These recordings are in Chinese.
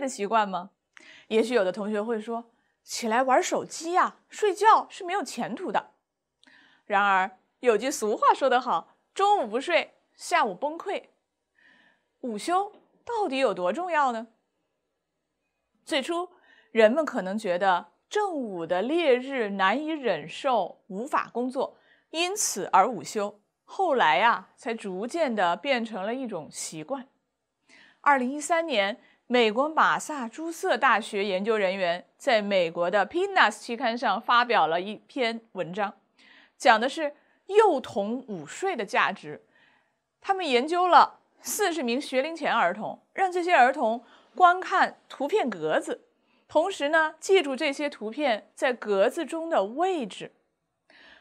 的习惯吗？也许有的同学会说：“起来玩手机呀，睡觉是没有前途的。”然而有句俗话说得好：“中午不睡，下午崩溃。”午休到底有多重要呢？最初人们可能觉得正午的烈日难以忍受，无法工作，因此而午休。后来呀，才逐渐的变成了一种习惯。二零一三年。美国马萨诸塞大学研究人员在美国的《PNAS》期刊上发表了一篇文章，讲的是幼童午睡的价值。他们研究了四十名学龄前儿童，让这些儿童观看图片格子，同时呢记住这些图片在格子中的位置。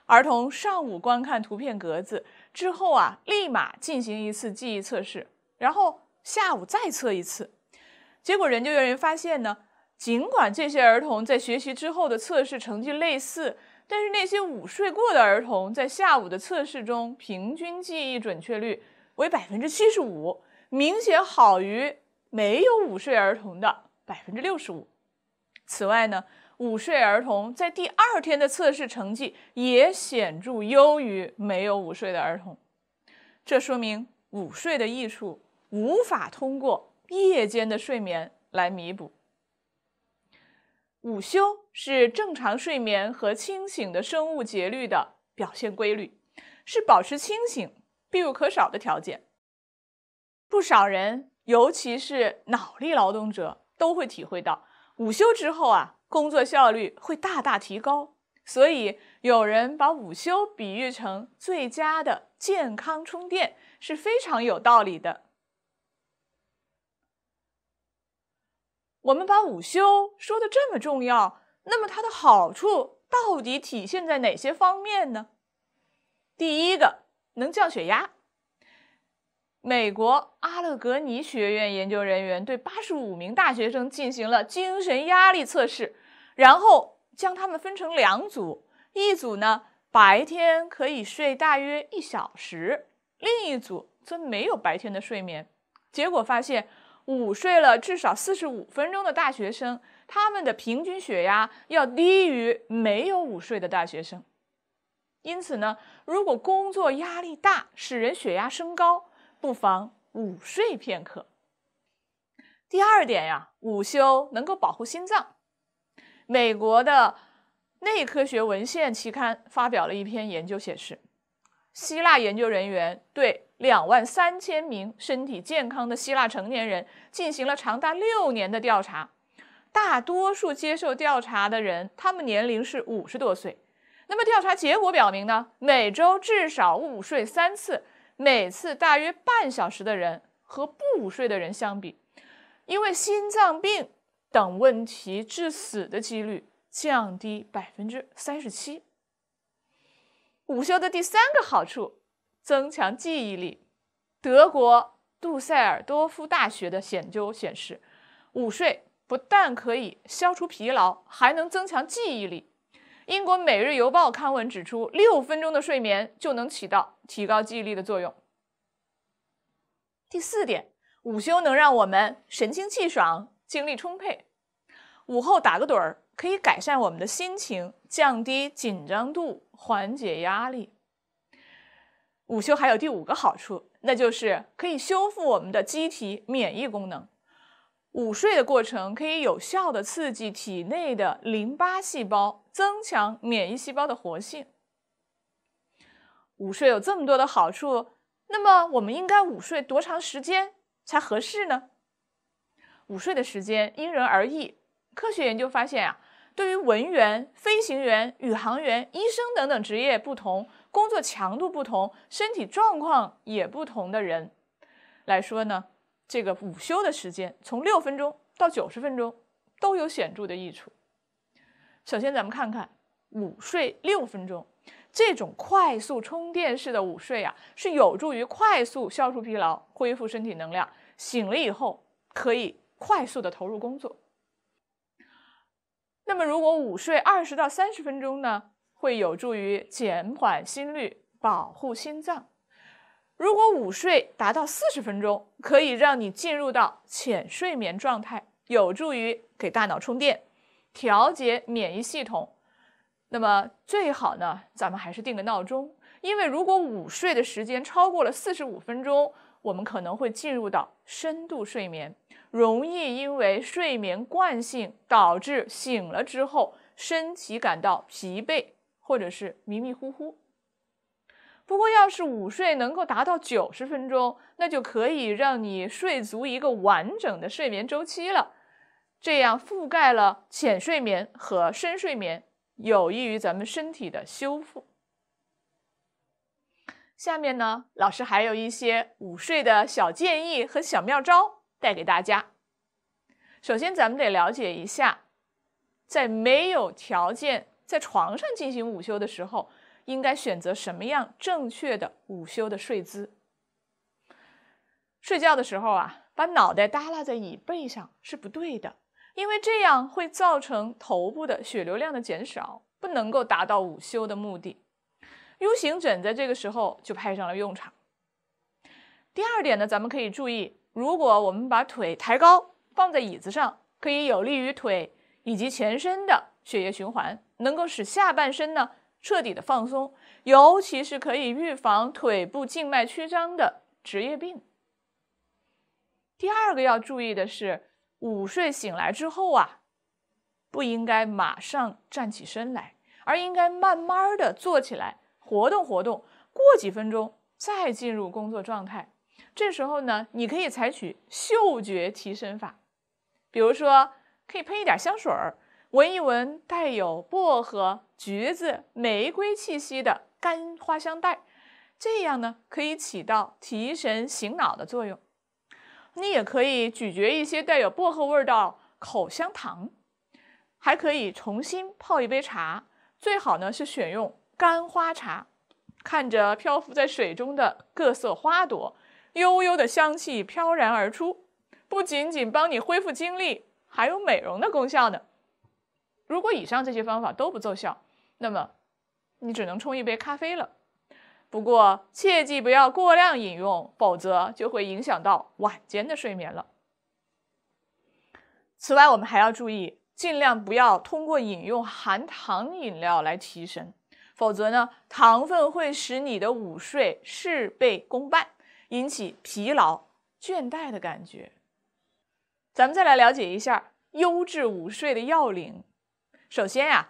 儿童上午观看图片格子之后啊，立马进行一次记忆测试，然后下午再测一次。结果研究人员发现呢，尽管这些儿童在学习之后的测试成绩类似，但是那些午睡过的儿童在下午的测试中平均记忆准确率为百分之七十五，明显好于没有午睡儿童的百分之六十五。此外呢，午睡儿童在第二天的测试成绩也显著优于没有午睡的儿童。这说明午睡的益处无法通过。夜间的睡眠来弥补。午休是正常睡眠和清醒的生物节律的表现规律，是保持清醒必不可少的条件。不少人，尤其是脑力劳动者，都会体会到午休之后啊，工作效率会大大提高。所以，有人把午休比喻成最佳的健康充电，是非常有道理的。我们把午休说的这么重要，那么它的好处到底体现在哪些方面呢？第一个，能降血压。美国阿勒格尼学院研究人员对八十五名大学生进行了精神压力测试，然后将他们分成两组，一组呢白天可以睡大约一小时，另一组则没有白天的睡眠。结果发现。午睡了至少四十五分钟的大学生，他们的平均血压要低于没有午睡的大学生。因此呢，如果工作压力大，使人血压升高，不妨午睡片刻。第二点呀，午休能够保护心脏。美国的内科学文献期刊发表了一篇研究显示。希腊研究人员对两万三千名身体健康的希腊成年人进行了长达六年的调查，大多数接受调查的人，他们年龄是五十多岁。那么调查结果表明呢？每周至少午睡三次，每次大约半小时的人，和不午睡的人相比，因为心脏病等问题致死的几率降低百分之三十七。午休的第三个好处，增强记忆力。德国杜塞尔多夫大学的研究显示，午睡不但可以消除疲劳，还能增强记忆力。英国《每日邮报》刊文指出，六分钟的睡眠就能起到提高记忆力的作用。第四点，午休能让我们神清气爽、精力充沛。午后打个盹儿。可以改善我们的心情，降低紧张度，缓解压力。午休还有第五个好处，那就是可以修复我们的机体免疫功能。午睡的过程可以有效的刺激体内的淋巴细胞，增强免疫细胞的活性。午睡有这么多的好处，那么我们应该午睡多长时间才合适呢？午睡的时间因人而异，科学研究发现啊。对于文员、飞行员、宇航员、医生等等职业不同、工作强度不同、身体状况也不同的人来说呢，这个午休的时间从六分钟到九十分钟都有显著的益处。首先，咱们看看午睡六分钟，这种快速充电式的午睡呀，是有助于快速消除疲劳、恢复身体能量，醒了以后可以快速的投入工作。那么，如果午睡二十到三十分钟呢，会有助于减缓心率，保护心脏。如果午睡达到四十分钟，可以让你进入到浅睡眠状态，有助于给大脑充电，调节免疫系统。那么，最好呢，咱们还是定个闹钟，因为如果午睡的时间超过了四十五分钟。我们可能会进入到深度睡眠，容易因为睡眠惯性导致醒了之后身体感到疲惫或者是迷迷糊糊。不过，要是午睡能够达到90分钟，那就可以让你睡足一个完整的睡眠周期了，这样覆盖了浅睡眠和深睡眠，有益于咱们身体的修复。下面呢，老师还有一些午睡的小建议和小妙招带给大家。首先，咱们得了解一下，在没有条件在床上进行午休的时候，应该选择什么样正确的午休的睡姿。睡觉的时候啊，把脑袋耷拉在椅背上是不对的，因为这样会造成头部的血流量的减少，不能够达到午休的目的。U 型枕在这个时候就派上了用场。第二点呢，咱们可以注意，如果我们把腿抬高放在椅子上，可以有利于腿以及全身的血液循环，能够使下半身呢彻底的放松，尤其是可以预防腿部静脉曲张的职业病。第二个要注意的是，午睡醒来之后啊，不应该马上站起身来，而应该慢慢的坐起来。活动活动，过几分钟再进入工作状态。这时候呢，你可以采取嗅觉提神法，比如说可以喷一点香水儿，闻一闻带有薄荷、橘子、玫瑰气息的干花香袋，这样呢可以起到提神醒脑的作用。你也可以咀嚼一些带有薄荷味道口香糖，还可以重新泡一杯茶，最好呢是选用。干花茶，看着漂浮在水中的各色花朵，悠悠的香气飘然而出，不仅仅帮你恢复精力，还有美容的功效呢。如果以上这些方法都不奏效，那么你只能冲一杯咖啡了。不过切记不要过量饮用，否则就会影响到晚间的睡眠了。此外，我们还要注意，尽量不要通过饮用含糖饮料来提神。否则呢，糖分会使你的午睡事倍功半，引起疲劳倦怠的感觉。咱们再来了解一下优质午睡的要领。首先呀，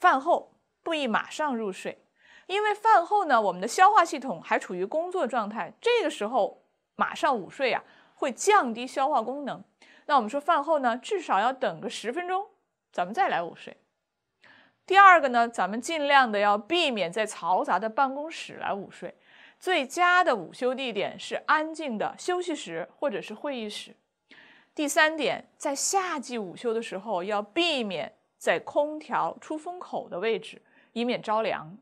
饭后不宜马上入睡，因为饭后呢，我们的消化系统还处于工作状态，这个时候马上午睡呀，会降低消化功能。那我们说饭后呢，至少要等个十分钟，咱们再来午睡。第二个呢，咱们尽量的要避免在嘈杂的办公室来午睡，最佳的午休地点是安静的休息室或者是会议室。第三点，在夏季午休的时候，要避免在空调出风口的位置，以免着凉。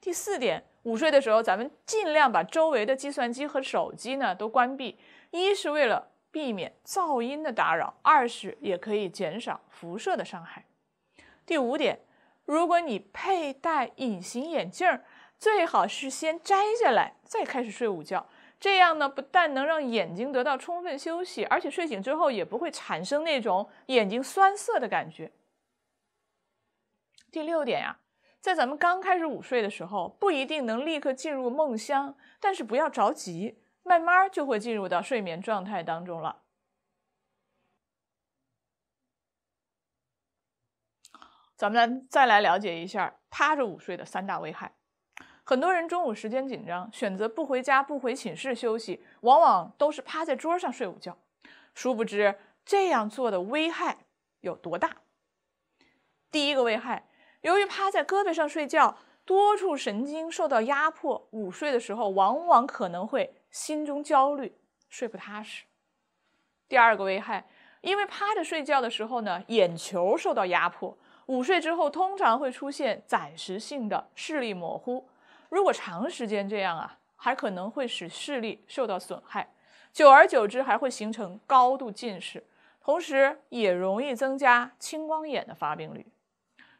第四点，午睡的时候，咱们尽量把周围的计算机和手机呢都关闭，一是为了避免噪音的打扰，二是也可以减少辐射的伤害。第五点。如果你佩戴隐形眼镜儿，最好是先摘下来，再开始睡午觉。这样呢，不但能让眼睛得到充分休息，而且睡醒之后也不会产生那种眼睛酸涩的感觉。第六点呀，在咱们刚开始午睡的时候，不一定能立刻进入梦乡，但是不要着急，慢慢就会进入到睡眠状态当中了。咱们再来了解一下趴着午睡的三大危害。很多人中午时间紧张，选择不回家、不回寝室休息，往往都是趴在桌上睡午觉。殊不知这样做的危害有多大。第一个危害，由于趴在胳膊上睡觉，多处神经受到压迫，午睡的时候往往可能会心中焦虑，睡不踏实。第二个危害，因为趴着睡觉的时候呢，眼球受到压迫。午睡之后，通常会出现暂时性的视力模糊。如果长时间这样啊，还可能会使视力受到损害，久而久之还会形成高度近视，同时也容易增加青光眼的发病率。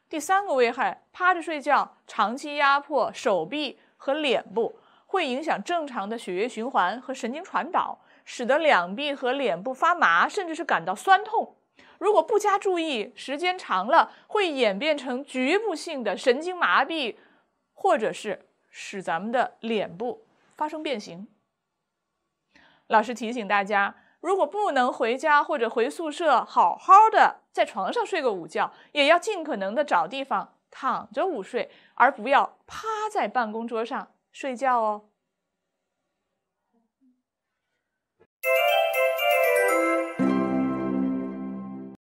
第三个危害，趴着睡觉，长期压迫手臂和脸部，会影响正常的血液循环和神经传导，使得两臂和脸部发麻，甚至是感到酸痛。如果不加注意，时间长了会演变成局部性的神经麻痹，或者是使咱们的脸部发生变形。老师提醒大家，如果不能回家或者回宿舍，好好的在床上睡个午觉，也要尽可能的找地方躺着午睡，而不要趴在办公桌上睡觉哦。